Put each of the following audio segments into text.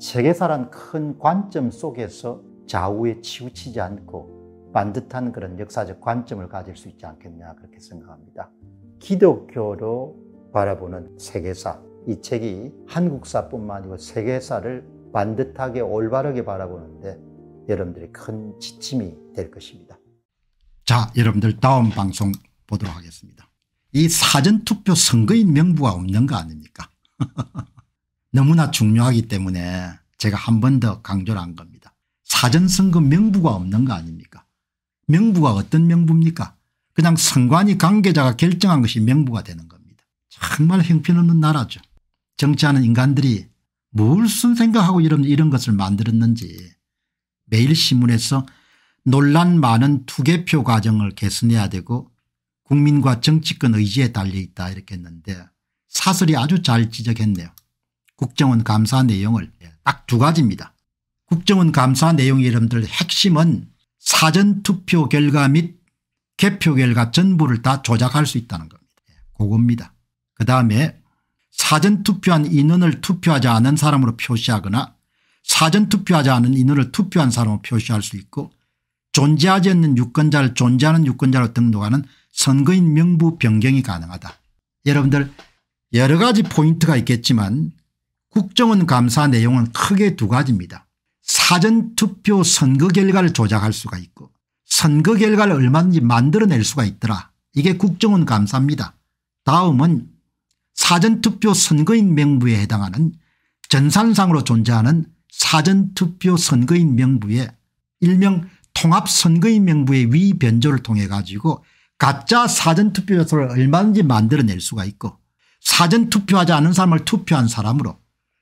세계사란 큰 관점 속에서 좌우에 치우치지 않고 반듯한 그런 역사적 관점을 가질 수 있지 않겠냐 그렇게 생각합니다. 기독교로 바라보는 세계사 이 책이 한국사뿐만 아니고 세계사를 반듯하게 올바르게 바라보는데 여러분들이 큰 지침이 될 것입니다. 자 여러분들 다음 방송 보도록 하겠습니다. 이 사전투표 선거인 명부가 없는 거 아닙니까? 너무나 중요하기 때문에 제가 한 번 더 강조를 한 겁니다. 사전선거 명부가 없는 거 아닙니까 명부가 어떤 명부입니까 그냥 선관위 관계자가 결정한 것이 명부가 되는 겁니다. 정말 형편없는 나라죠. 정치하는 인간들이 무슨 생각하고 이런, 이런 것을 만들었는지 매일신문에서 논란 많은 투개표 과정을 개선해야 되고 국민과 정치권 의지에 달려있다 이렇게 했는데 사설이 아주 잘 지적했네요. 국정원 감사 내용을 예. 딱두 가지입니다. 국정원 감사 내용 이름들 핵심은 사전투표 결과 및 개표 결과 전부를 다 조작할 수 있다는 겁니다. 예, 그겁니다. 그 다음에 사전투표한 인원을 투표하지 않은 사람으로 표시하거나 사전투표하지 않은 인원을 투표한 사람으로 표시할 수 있고 존재하지 않는 유권자를 존재하는 유권자로 등록하는 선거인 명부 변경이 가능하다. 여러분들 여러 가지 포인트가 있겠지만 국정원 감사 내용은 크게 두 가지입니다. 사전투표 선거 결과를 조작할 수가 있고 선거 결과를 얼마든지 만들어낼 수가 있더라. 이게 국정원 감사입니다. 다음은 사전투표 선거인 명부에 해당하는 전산상으로 존재하는 사전투표 선거인 명부에 일명 통합선거인 명부의 위변조를 통해 가지고 가짜 사전투표소를 얼마든지 만들어낼 수가 있고 사전투표하지 않은 사람을 투표한 사람으로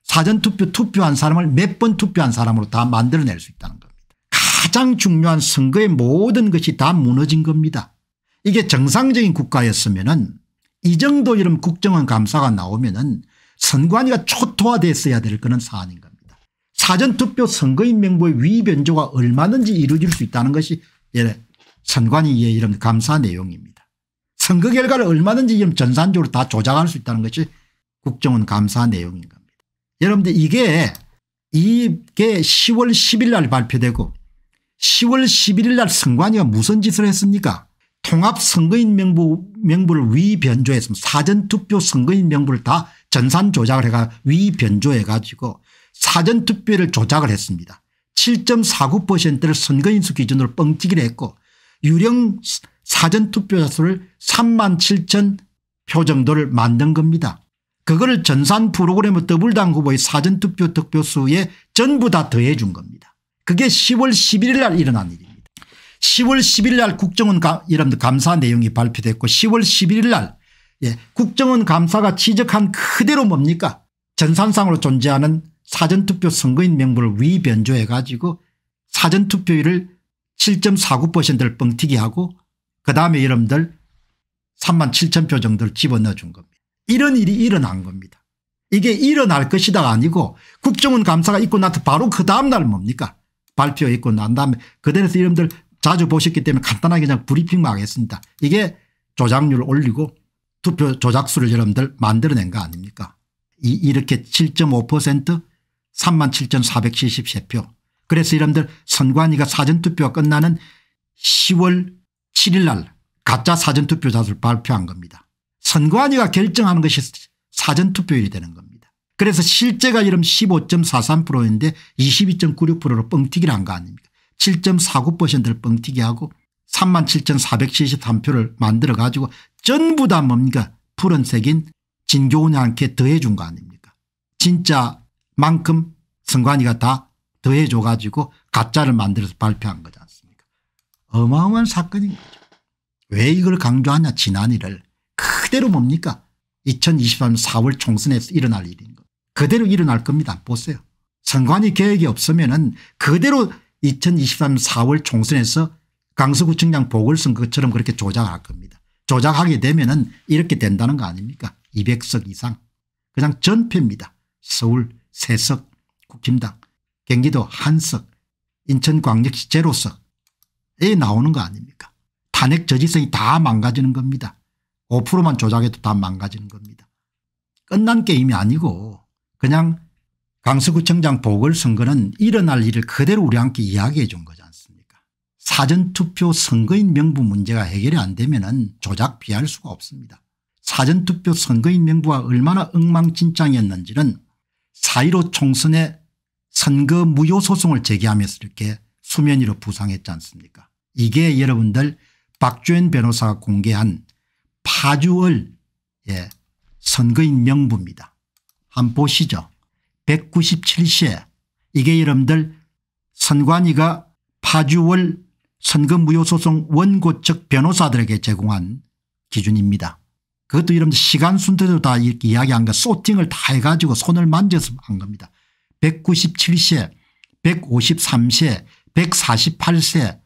사전투표 투표한 사람을 몇 번 투표한 사람으로 다 만들어낼 수 있다는 겁니다. 가장 중요한 선거의 모든 것이 다 무너진 겁니다. 이게 정상적인 국가였으면 은이 정도 이름 국정원 감사가 나오면 은 선관위가 초토화됐어야 될 그런 사안인 겁니다. 사전투표 선거인 명부의 위변조가 얼마든지 이루어질 수 있다는 것이 예, 선관위의 이런 감사 내용입니다. 선거 결과를 얼마든지 전산적으로 다 조작할 수 있다는 것이 국정원 감사 내용인 겁니다. 여러분들 이게 이게 10월 10일 날 발표되고 10월 11일 날 선관위가 무슨 짓을 했습니까 통합선거인 명부, 명부를 위변조했습니다. 사전투표 선거인 명부를 다 전산 조작을 해가 위변조해 가지고 사전투표를 조작을 했습니다. 7.49%를 선거인수 기준으로 뻥튀기를 했고 유령 사전투표자 수를 3만 7천 표 정도를 만든 겁니다. 그걸 전산 프로그램의 더블당 후보의 사전투표 득표수에 전부 다 더해 준 겁니다. 그게 10월 11일 날 일어난 일입니다. 10월 11일 날 국정원 이름도 감사 내용이 발표됐고 10월 11일 날 예, 국정원 감사가 지적한 그대로 뭡니까 전산상으로 존재하는 사전투표 선거인 명부를 위변조해 가지고 사전투표율을 7.49%를 뻥튀기하고 그다음에 이름들 3만 7천 표 정도를 집어넣어 준 겁니다. 이런 일이 일어난 겁니다. 이게 일어날 것이다가 아니고 국정원 감사가 있고 나서 바로 그 다음날 뭡니까 발표했고 난 다음에 그대에서 이름들 자주 보셨기 때문에 간단하게 그냥 브리핑만 하겠습니다. 이게 조작률 올리고 투표 조작수를 여러분들 만들어낸 거 아닙니까 이 이렇게 7.5% 37,473표 그래서 여러분들 선관위가 사전투표가 끝나는 10월 7일 날 가짜 사전투표자를 발표한 겁니다. 선관위가 결정하는 것이 사전투표율이 되는 겁니다. 그래서 실제가 이름 15.43%인데 22.96%로 뻥튀기를 한 거 아닙니까 7.49%를 뻥튀기하고 37,473표를 만들어 가지고 전부 다 뭡니까 푸른색인 진교훈한테 더해 준거 아닙니까 진짜 만큼 선관위가 다 더해 줘 가지고 가짜를 만들어서 발표한 거지 않습니까 어마어마한 사건인 거죠. 왜 이걸 강조하냐 지난이를 그대로 뭡니까 2023년 4월 총선에서 일어날 일인 거 그대로 일어날 겁니다. 보세요. 선관위 계획이 없으면 은 그대로 2023년 4월 총선에서 강서구청장 보궐선거처럼 그렇게 조작할 겁니다. 조작하게 되면 은 이렇게 된다는 거 아닙니까 200석 이상 그냥 전패입니다. 서울 세석 국힘당 경기도 한석 인천 광역시 제로석에 나오는 거 아닙니까 탄핵 저지성이 다 망가지는 겁니다. 5%만 조작해도 다 망가지는 겁니다. 끝난 게임이 아니고 그냥 강서구청장 보궐선거는 일어날 일을 그대로 우리 함께 이야기해 준 거지 않습니까 사전투표 선거인 명부 문제가 해결이 안 되면 은 조작 피할 수가 없습니다. 사전투표 선거인 명부가 얼마나 엉망진창이었는지는 4.15 총선에 선거 무효 소송을 제기하면서 이렇게 수면 위로 부상했지 않습니까 이게 여러분들 박주현 변호사가 공개한 파주월 예, 선거인 명부입니다. 한 번 보시죠. 197시에 이게 여러분들 선관위가 파주월 선거무효소송 원고 측 변호사들에게 제공한 기준입니다. 그것도 이런 시간 순서대다 이렇게 이야기한 거 소팅을 다 해가지고 손을 만져서 한 겁니다. 197세, 153세, 148세,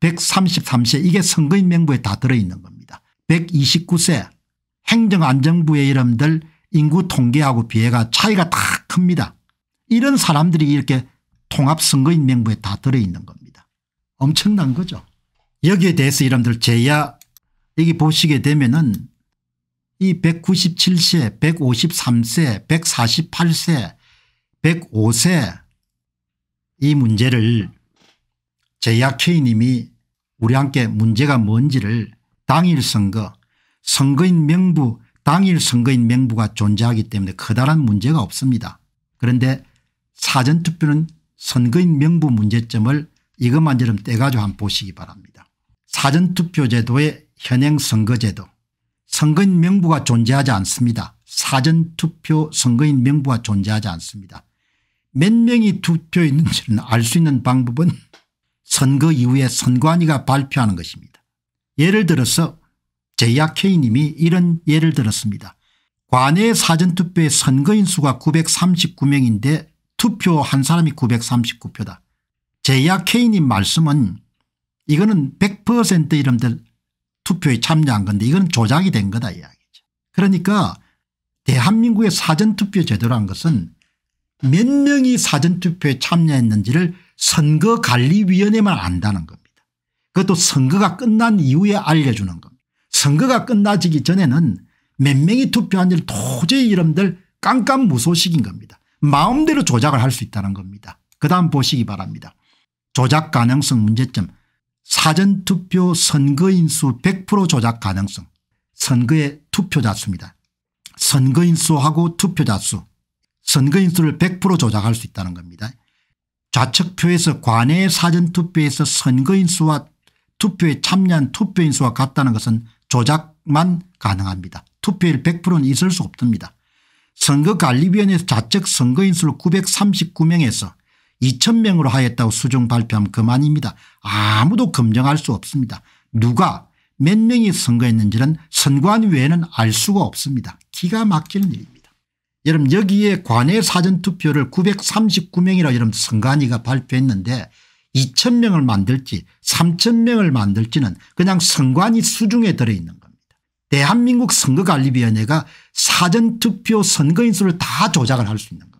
133세 이게 선거인 명부에 다 들어있는 겁니다. 129세 행정안정부의 이름들 인구 통계하고 비해가 차이가 다 큽니다. 이런 사람들이 이렇게 통합선거인명부에 다 들어있는 겁니다. 엄청난 거죠. 여기에 대해서 이름들 제야 여기 보시게 되면은 이 197세 153세 148세 105세 이 문제를 제야 K님이 우리 함께 문제가 뭔지를 당일 선거 선거인 명부 당일 선거인 명부가 존재하기 때문에 커다란 문제가 없습니다. 그런데 사전투표는 선거인 명부 문제점을 이것만 저럼 떼가지고 한번 보시기 바랍니다. 사전투표제도의 현행 선거제도 선거인 명부가 존재하지 않습니다. 사전투표 선거인 명부가 존재하지 않습니다. 몇 명이 투표했는지는 알 수 있는 방법은 선거 이후에 선관위가 발표하는 것입니다. 예를 들어서 JRK님이 이런 예를 들었습니다. 관내 사전투표의 선거인 수가 939명인데 투표 한 사람이 939표다. JRK님 말씀은 이거는 100% 이름들 투표에 참여한 건데 이건 조작이 된 거다 이야기죠. 그러니까 대한민국의 사전투표 제도란 것은 몇 명이 사전투표에 참여했는지를 선거관리위원회만 안다는 겁니다. 그것도 선거가 끝난 이후에 알려주는 겁니다. 선거가 끝나지기 전에는 몇 명이 투표한지를 도저히 이름들 깜깜무소식인 겁니다. 마음대로 조작을 할 수 있다는 겁니다. 그다음 보시기 바랍니다. 조작 가능성 문제점 사전투표 선거인수 100% 조작 가능성 선거의 투표자 수입니다. 선거인수하고 투표자 수 선거인수를 100% 조작할 수 있다는 겁니다. 좌측표에서 관외 사전투표에서 선거인수와 투표에 참여한 투표인 수와 같다는 것은 조작만 가능합니다. 투표율 100%는 있을 수 없습니다. 선거관리위원회에서 자책 선거인 수를 939명에서 2000명으로 하였다고 수정 발표하면 그만입니다. 아무도 검증할 수 없습니다. 누가 몇 명이 선거했는지는 선관 외에는 알 수가 없습니다. 기가 막히는 일입니다. 여러분 여기에 관외 사전투표를 939명이라고 여러분 선관위가 발표했는데 2천명을 만들지 3천명을 만들지는 그냥 선관위 수중에 들어있는 겁니다. 대한민국 선거관리위원회가 사전투표 선거인수를 다 조작을 할 수 있는 겁니다.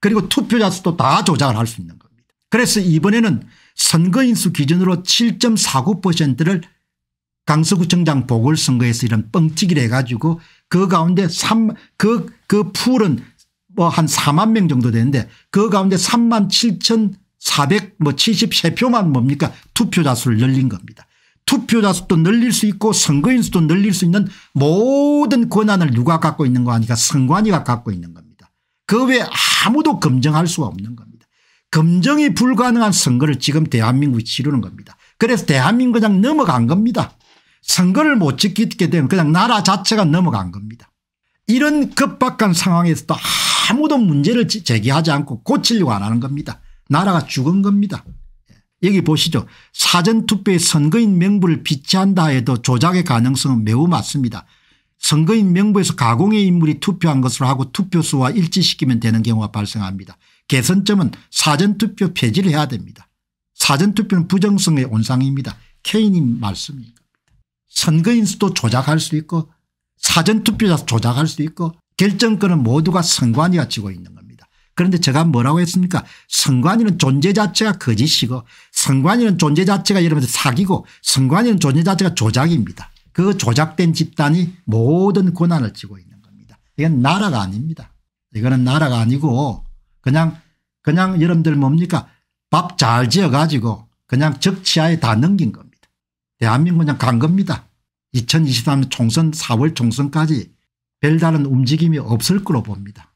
그리고 투표자 수도 다 조작을 할 수 있는 겁니다. 그래서 이번에는 선거인수 기준으로 7.49%를 강서구청장 보궐선거에서 이런 뻥튀기를 해가지고 그 가운데 3, 그, 그 풀은 뭐 한 4만 명 정도 되는데 그 가운데 3만 7천 473표만 뭐 뭡니까 투표자 수를 늘린 겁니다. 투표자 수도 늘릴 수 있고 선거인 수도 늘릴 수 있는 모든 권한을 누가 갖고 있는 거 아니까 선관위가 갖고 있는 겁니다. 그 외에 아무도 검증할 수가 없는 겁니다. 검증이 불가능한 선거를 지금 대한민국이 치르는 겁니다. 그래서 대한민국 그냥 넘어간 겁니다. 선거를 못 지키게 되면 그냥 나라 자체가 넘어간 겁니다. 이런 급박한 상황에서도 아무도 문제를 제기하지 않고 고치려고 안 하는 겁니다. 나라가 죽은 겁니다. 예. 여기 보시죠. 사전투표에 선거인 명부를 비치한다 해도 조작의 가능성은 매우 많습니다. 선거인 명부에서 가공의 인물이 투표한 것으로 하고 투표수와 일치시키면 되는 경우가 발생합니다. 개선점은 사전투표 폐지를 해야 됩니다. 사전투표는 부정성의 온상입니다. 케인님 말씀입니다. 선거인 수도 조작할 수 있고 사전투표자 조작할 수 있고 결정권은 모두가 선관위가 지고 있는 겁니다. 그런데 제가 뭐라고 했습니까 선관위는 존재 자체가 거짓이고 선관위는 존재 자체가 여러분 사기고 선관위는 존재 자체가 조작입니다. 그 조작된 집단이 모든 고난을 지고 있는 겁니다. 이건 나라가 아닙니다. 이거는 나라가 아니고 그냥 그냥 여러분들 뭡니까 밥 잘 지어가지고 그냥 적치하에 다 넘긴 겁니다. 대한민국 그냥 간 겁니다. 2023년 총선 4월 총선까지 별다른 움직임이 없을 거로 봅니다.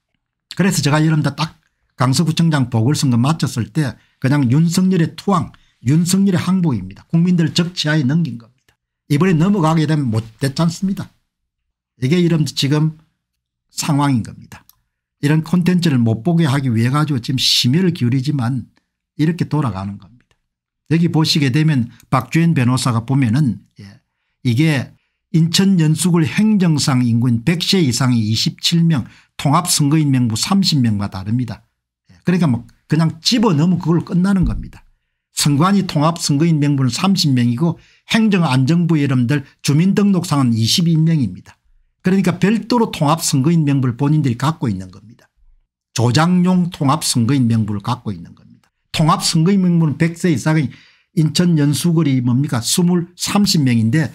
그래서 제가 여러분들 딱 강서구청장 보궐선거 마쳤을 때 그냥 윤석열의 투항 윤석열의 항복입니다. 국민들 적치하에 넘긴 겁니다. 이번에 넘어가게 되면 못됐지 않습니다. 이게 이런 지금 상황인 겁니다. 이런 콘텐츠를 못 보게 하기 위해 가지고 지금 심혈을 기울이지만 이렇게 돌아가는 겁니다. 여기 보시게 되면 박주현 변호사가 보면은 예, 이게 인천 연수구 행정상 인구인 100세 이상이 27명 통합선거인 명부 30명과 다릅니다. 예, 그러니까 뭐 그냥 집어넣으면 그걸 끝나는 겁니다. 선관위 통합선거인 명부는 30명이고 행정안정부 여러분들 주민등록상은 22명입니다. 그러니까 별도로 통합선거인 명부를 본인들이 갖고 있는 겁니다. 조장용 통합선거인 명부를 갖고 있는 겁니다. 통합선거인 명부는 100세 이상이 인천 연수거리 뭡니까 20, 30명인데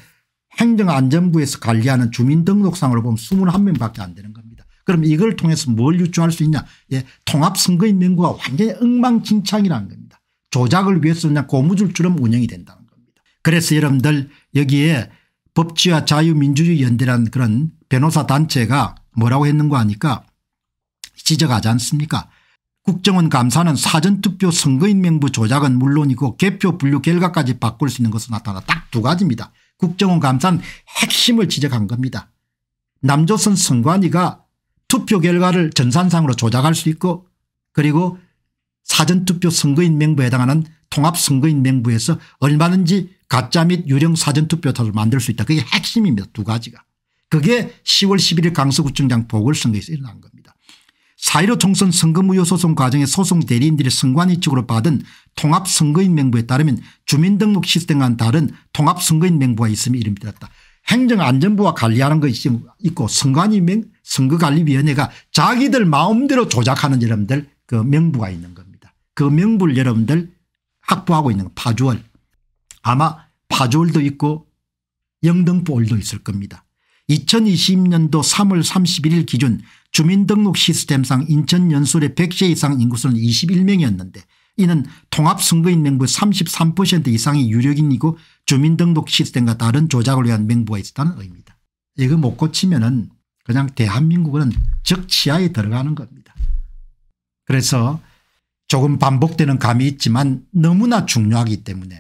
행정안전부에서 관리하는 주민등록상으로 보면 21명 밖에 안 되는 겁니다. 그럼 이걸 통해서 뭘 유추할 수 있냐 예, 통합선거인명구가 완전히 엉망진창이라는 겁니다. 조작을 위해서 그냥 고무줄처럼 운영이 된다는 겁니다. 그래서 여러분들 여기에 법치와 자유민주주의 연대라는 그런 변호사 단체가 뭐라고 했는가 하니까 지적하지 않습니까 국정원 감사는 사전투표 선거인명부 조작은 물론이고 개표 분류 결과까지 바꿀 수 있는 것은 나타나 딱 두 가지입니다. 국정원 감사한 핵심을 지적한 겁니다. 남조선 선관위가 투표 결과를 전산상으로 조작할 수 있고 그리고 사전투표 선거인 명부에 해당하는 통합선거인 명부에서 얼마든지 가짜 및 유령 사전투표를 만들 수 있다. 그게 핵심입니다. 두 가지가. 그게 10월 11일 강서구청장 보궐선거에서 일어난 겁니다. 사1 5 총선 선거무효 소송 과정의 소송 대리인들의 선관위 측으로 받은 통합선거인 명부에 따르면 주민등록 시스템과는 다른 통합선거인 명부가 있음이 이름이 들었다. 행정안전부와 관리하는 것이 있고 선관위 명, 선거관리위원회가 자기들 마음대로 조작하는 여러분들 그 명부가 있는 겁니다. 그 명부를 여러분들 확보하고 있는 파주월 아마 파주월도 있고 영등포월도 있을 겁니다. 2020년도 3월 31일 기준 주민등록 시스템상 인천 연수의 100세 이상 인구수는 21명이었는데 이는 통합선거인 명부 33% 이상이 유력인이고 주민등록 시스템과 다른 조작을 위한 명부가 있었다는 의미입니다. 이거 못 고치면 은 그냥 대한민국은 적치하에 들어가는 겁니다. 그래서 조금 반복되는 감이 있지만 너무나 중요하기 때문에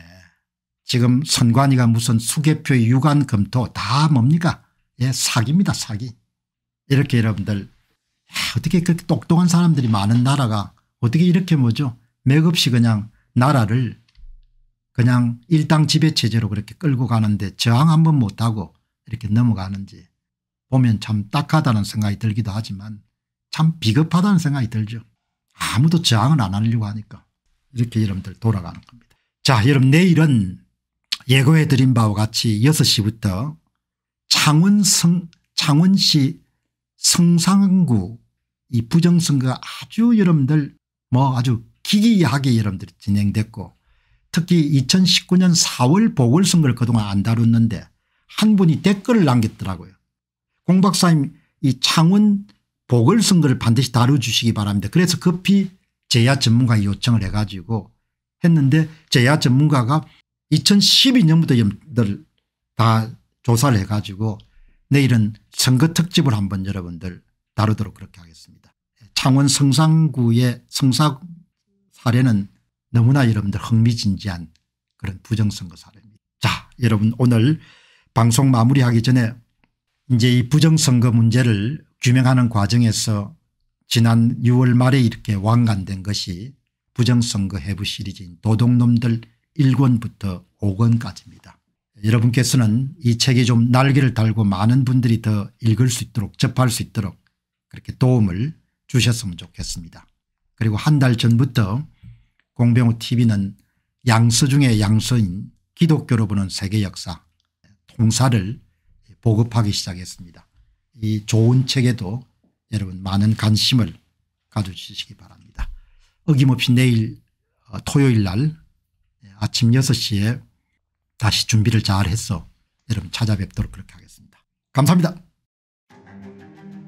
지금 선관위가 무슨 수개표의 유관 검토 다 뭡니까 예 사기입니다 사기 이렇게 여러분들 어떻게 그렇게 똑똑한 사람들이 많은 나라가 어떻게 이렇게 뭐죠 맥없이 그냥 나라를 그냥 일당 지배체제로 그렇게 끌고 가는데 저항 한번 못하고 이렇게 넘어가는지 보면 참 딱하다는 생각이 들기도 하지만 참 비겁하다는 생각이 들죠. 아무도 저항을 안 하려고 하니까 이렇게 여러분들 돌아가는 겁니다. 자 여러분 내일은 예고해 드린 바와 같이 6시부터 창원 성, 창원시 성산구 이 부정선거가 아주 여러분들 뭐 아주 기이하게 여러분들 이 진행됐고 특히 2019년 4월 보궐선거를 그동안 안 다뤘는데 한 분이 댓글을 남겼더라고요. 공 박사님 이 창원 보궐선거를 반드시 다뤄주시기 바랍니다. 그래서 급히 제야 전문가 요청을 해가지고 했는데 제야 전문가가 2012년부터 여러분들 다 조사를 해가지고 내일은 선거 특집을 한번 여러분들 다루도록 그렇게 하겠습니다. 창원 성상구의 성사 사례는 너무나 여러분들 흥미진진한 그런 부정선거 사례입니다. 자 여러분 오늘 방송 마무리하기 전에 이제 이 부정선거 문제를 규명하는 과정에서 지난 6월 말에 이렇게 완간된 것이 부정선거 해부 시리즈인 도둑놈들 1권부터 5권까지입니다. 여러분께서는 이 책이 좀 날개를 달고 많은 분들이 더 읽을 수 있도록 접할 수 있도록 그렇게 도움을 주셨으면 좋겠습니다. 그리고 한 달 전부터 공병호 tv는 양서 중의 양서인 기독교로 보는 세계 역사 통사를 보급하기 시작했습니다. 이 좋은 책에도 여러분 많은 관심을 가져주시기 바랍니다. 어김없이 내일 어, 토요일 날 예, 아침 6시에 다시 준비를 잘해서 여러분 찾아뵙도록 그렇게 하겠습니다. 감사합니다.